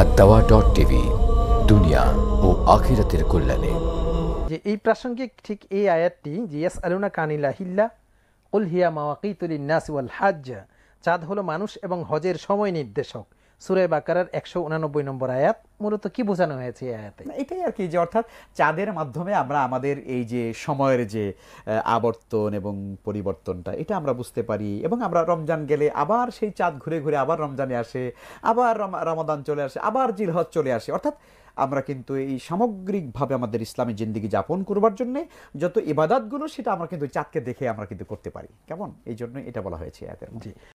R dot TV দুনিয়া ও আখিরাতের কল্যাণে যে এই প্রাসঙ্গিক ঠিক এই আয়াতটি যে ইয়াস আলুনা কানিলা হিল্লা উল হিয়া মাওয়াকিতুল নাস ওয়াল হাজ্জা চাঁদ হলো মানুষ এবং হজের সময় নির্দেশক সুরে বাকারার একশো উনানব্বই নম্বর আয়াত মূলত কি বোঝানো হয়েছে এই আয়াতে এটাই আর কি যে অর্থাৎ চাঁদের মাধ্যমে আমরা আমাদের এই যে সময়ের যে আবর্তন এবং পরিবর্তনটা এটা আমরা বুঝতে পারি এবং আমরা রমজান গেলে আবার সেই চাঁদ ঘুরে ঘুরে আবার রমজানে আসে আবার রমাদান চলে আসে আবার জিলহজ চলে আসে অর্থাৎ আমরা কিন্তু এই সামগ্রিকভাবে আমাদের ইসলামী জিন্দিগি যাপন করবার জন্য যত ইবাদাতগুলো সেটা আমরা কিন্তু চাঁদকে দেখে আমরা কিন্তু করতে পারি কেমন এই জন্য এটা বলা হয়েছে এদের জি